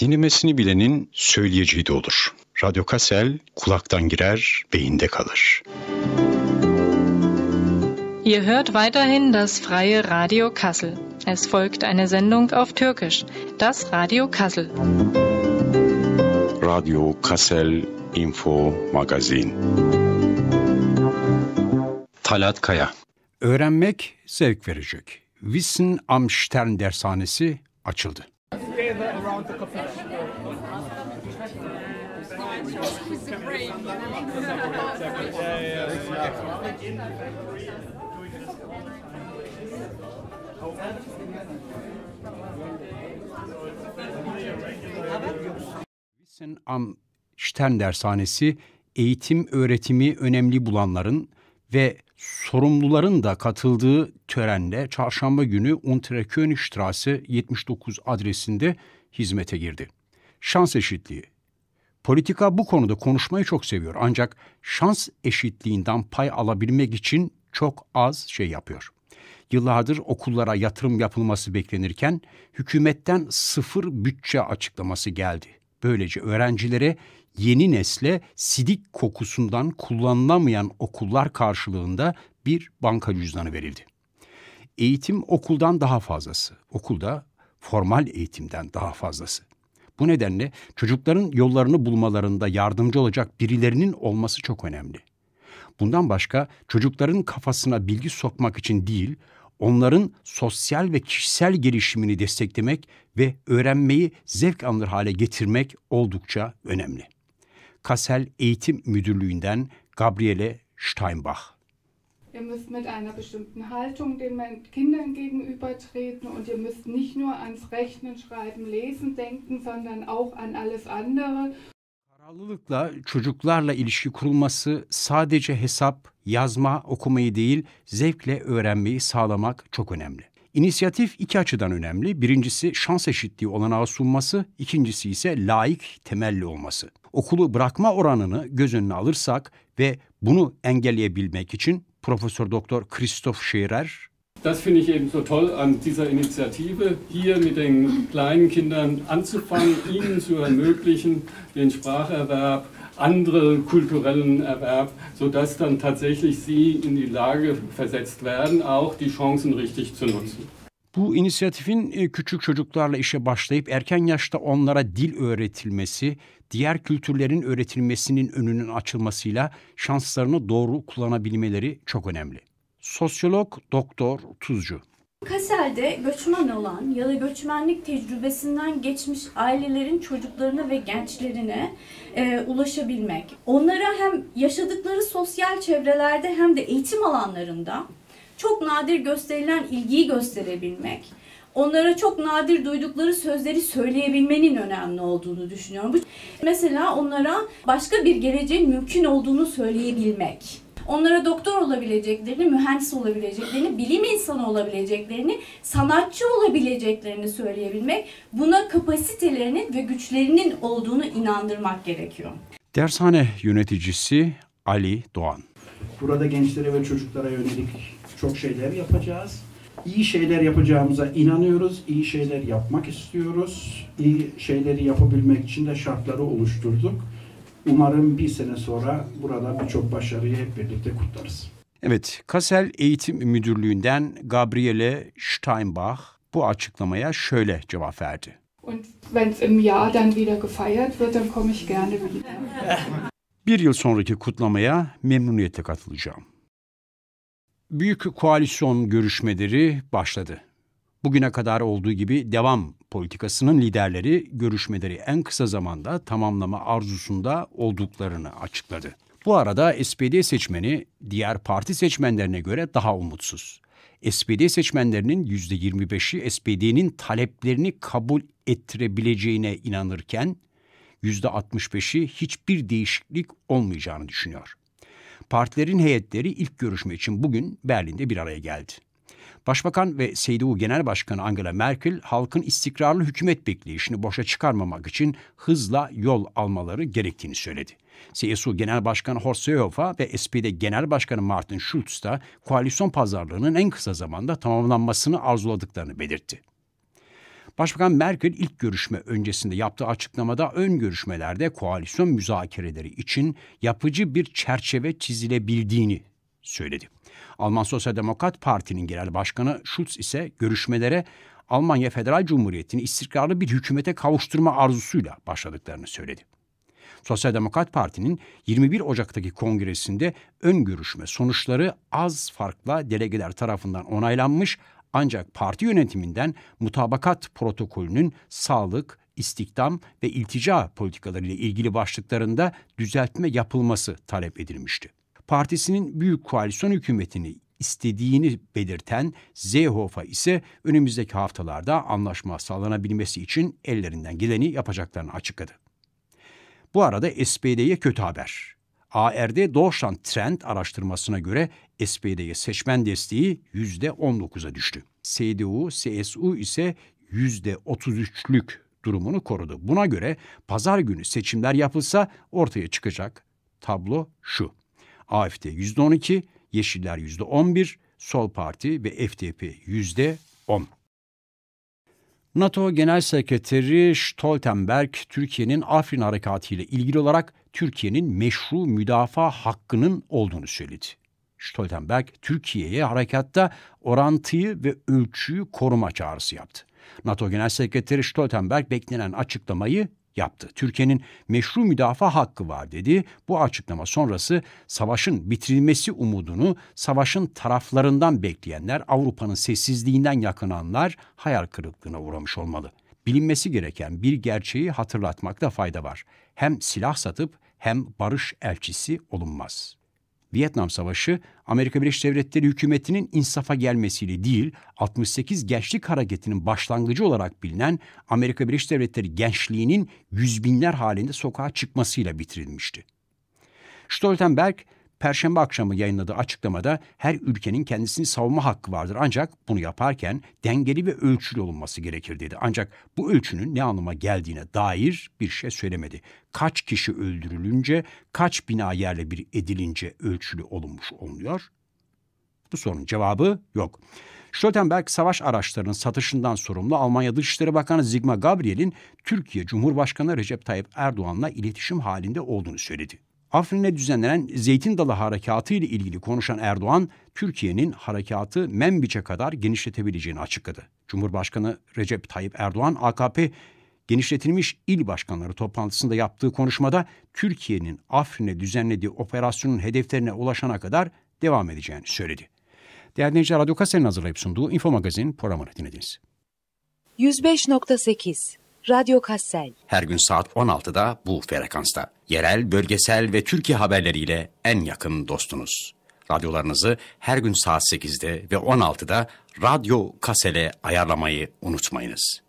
Dinlemesini bilenin söyleyeceği de olur. Radyo Kasel kulaktan girer, beyinde kalır. Ihr hört weiterhin das freie Radio Kassel. Es folgt eine Sendung auf Türkisch, das Radio Kassel. Radio Kassel Info Magazin. Talat Kaya. Öğrenmek zevk verecek. Wissen am Stern dershanesi açıldı gather around the coffee shop. Am Stern Dershanesi eğitim öğretimi önemli bulanların ve sorumluların da katıldığı törenle çarşamba günü Untere Königstrasse 79 adresinde hizmete girdi. Şans eşitliği. Politika bu konuda konuşmayı çok seviyor ancak şans eşitliğinden pay alabilmek için çok az şey yapıyor. Yıllardır okullara yatırım yapılması beklenirken hükümetten sıfır bütçe açıklaması geldi. Böylece öğrencilere yeni nesle sidik kokusundan kullanılamayan okullar karşılığında bir banka cüzdanı verildi. Eğitim okuldan daha fazlası. Okulda formal eğitimden daha fazlası. Bu nedenle çocukların yollarını bulmalarında yardımcı olacak birilerinin olması çok önemli. Bundan başka çocukların kafasına bilgi sokmak için değil, onların sosyal ve kişisel gelişimini desteklemek ve öğrenmeyi zevk alır hale getirmek oldukça önemli. Kassel Eğitim Müdürlüğü'nden Gabriele Steinbach. Ihr müsst mit einer bestimmten Haltung den Kindern gegenüber treten und ihr müsst nicht nur ans Rechnen, Schreiben, Lesen denken, sondern auch an alles andere. Kararlılıkla çocuklarla ilişki kurulması sadece hesap, yazma, okumayı değil, zevkle öğrenmeyi sağlamak çok önemli. İnisiyatif iki açıdan önemli. Birincisi şans eşitliği olanağı sunması, ikincisi ise laik temelli olması. Okulu bırakma oranını göz önüne alırsak ve bunu engelleyebilmek için Profesör Doktor Christoph Scherer Das finde ich eben so toll an dieser Initiative, hier mit den kleinen Kindern anzufangen, ihnen zu ermöglichen, den Spracherwerb andere kulturellen Erwerb, sodass dann tatsächlich sie in die Lage versetzt werden, auch die Chancen richtig zu nutzen. Bu inisiyatifin e, küçük çocuklarla işe başlayıp erken yaşta onlara dil öğretilmesi, diğer kültürlerin öğretilmesinin önünün açılmasıyla şanslarını doğru kullanabilmeleri çok önemli. Sosyolog Doktor Tuzcu Kasel'de göçmen olan ya da göçmenlik tecrübesinden geçmiş ailelerin çocuklarına ve gençlerine e, ulaşabilmek, onlara hem yaşadıkları sosyal çevrelerde hem de eğitim alanlarında çok nadir gösterilen ilgiyi gösterebilmek, onlara çok nadir duydukları sözleri söyleyebilmenin önemli olduğunu düşünüyorum. Mesela onlara başka bir geleceğin mümkün olduğunu söyleyebilmek onlara doktor olabileceklerini, mühendis olabileceklerini, bilim insanı olabileceklerini, sanatçı olabileceklerini söyleyebilmek, buna kapasitelerinin ve güçlerinin olduğunu inandırmak gerekiyor. Dershane yöneticisi Ali Doğan. Burada gençlere ve çocuklara yönelik çok şeyler yapacağız. İyi şeyler yapacağımıza inanıyoruz, İyi şeyler yapmak istiyoruz. İyi şeyleri yapabilmek için de şartları oluşturduk. Umarım bir sene sonra burada birçok başarıyı hep birlikte kutlarız. Evet, Kassel Eğitim Müdürlüğü'nden Gabriele Steinbach bu açıklamaya şöyle cevap verdi. Bir yıl sonraki kutlamaya memnuniyetle katılacağım. Büyük koalisyon görüşmeleri başladı. Bugüne kadar olduğu gibi devam politikasının liderleri görüşmeleri en kısa zamanda tamamlama arzusunda olduklarını açıkladı. Bu arada SPD seçmeni diğer parti seçmenlerine göre daha umutsuz. SPD seçmenlerinin %25'i SPD'nin taleplerini kabul ettirebileceğine inanırken %65'i hiçbir değişiklik olmayacağını düşünüyor. Partilerin heyetleri ilk görüşme için bugün Berlin'de bir araya geldi. Başbakan ve CDU Genel Başkanı Angela Merkel halkın istikrarlı hükümet bekleyişini boşa çıkarmamak için hızla yol almaları gerektiğini söyledi. CSU Genel Başkanı Horst Seehofer ve SPD Genel Başkanı Martin Schulz da koalisyon pazarlığının en kısa zamanda tamamlanmasını arzuladıklarını belirtti. Başbakan Merkel ilk görüşme öncesinde yaptığı açıklamada ön görüşmelerde koalisyon müzakereleri için yapıcı bir çerçeve çizilebildiğini söyledi. Alman Sosyal Demokrat Parti'nin genel başkanı Schulz ise görüşmelere Almanya Federal Cumhuriyeti'ni istikrarlı bir hükümete kavuşturma arzusuyla başladıklarını söyledi. Sosyal Demokrat Parti'nin 21 Ocak'taki kongresinde ön görüşme sonuçları az farkla delegeler tarafından onaylanmış ancak parti yönetiminden mutabakat protokolünün sağlık, istikdam ve iltica politikalarıyla ilgili başlıklarında düzeltme yapılması talep edilmişti partisinin büyük koalisyon hükümetini istediğini belirten Seehofer ise önümüzdeki haftalarda anlaşma sağlanabilmesi için ellerinden geleni yapacaklarını açıkladı. Bu arada SPD'ye kötü haber. ARD Doğuşan Trend araştırmasına göre SPD'ye seçmen desteği %19'a düştü. CDU, CSU ise %33'lük durumunu korudu. Buna göre pazar günü seçimler yapılsa ortaya çıkacak tablo şu. AFD yüzde on iki, Yeşiller yüzde on bir, Sol Parti ve FDP yüzde on. NATO Genel Sekreteri Stoltenberg, Türkiye'nin Afrin Harekatı ile ilgili olarak Türkiye'nin meşru müdafaa hakkının olduğunu söyledi. Stoltenberg, Türkiye'ye harekatta orantıyı ve ölçüyü koruma çağrısı yaptı. NATO Genel Sekreteri Stoltenberg beklenen açıklamayı yaptı. Türkiye'nin meşru müdafaa hakkı var dedi. Bu açıklama sonrası savaşın bitirilmesi umudunu savaşın taraflarından bekleyenler, Avrupa'nın sessizliğinden yakınanlar hayal kırıklığına uğramış olmalı. Bilinmesi gereken bir gerçeği hatırlatmakta fayda var. Hem silah satıp hem barış elçisi olunmaz.'' Vietnam Savaşı Amerika Birleşik Devletleri hükümetinin insafa gelmesiyle değil, 68 gençlik hareketinin başlangıcı olarak bilinen Amerika Birleşik Devletleri gençliğinin yüzbinler halinde sokağa çıkmasıyla bitirilmişti. Stoltenberg Perşembe akşamı yayınladığı açıklamada her ülkenin kendisini savunma hakkı vardır ancak bunu yaparken dengeli ve ölçülü olunması gerekir dedi. Ancak bu ölçünün ne anlama geldiğine dair bir şey söylemedi. Kaç kişi öldürülünce, kaç bina yerle bir edilince ölçülü olunmuş olmuyor? Bu sorunun cevabı yok. Stoltenberg savaş araçlarının satışından sorumlu Almanya Dışişleri Bakanı Zigma Gabriel'in Türkiye Cumhurbaşkanı Recep Tayyip Erdoğan'la iletişim halinde olduğunu söyledi. Afrin'e düzenlenen Zeytin Dalı Harekatı ile ilgili konuşan Erdoğan, Türkiye'nin harekatı Membiç'e kadar genişletebileceğini açıkladı. Cumhurbaşkanı Recep Tayyip Erdoğan, AKP genişletilmiş il başkanları toplantısında yaptığı konuşmada Türkiye'nin Afrin'e düzenlediği operasyonun hedeflerine ulaşana kadar devam edeceğini söyledi. Değerli dinleyiciler, Radyo Kase'nin hazırlayıp sunduğu Info Magazin programını dinlediniz. 105.8 Radyo Kassel. Her gün saat 16'da bu frekansta. Yerel, bölgesel ve Türkiye haberleriyle en yakın dostunuz. Radyolarınızı her gün saat 8'de ve 16'da Radyo Kassel'e ayarlamayı unutmayınız.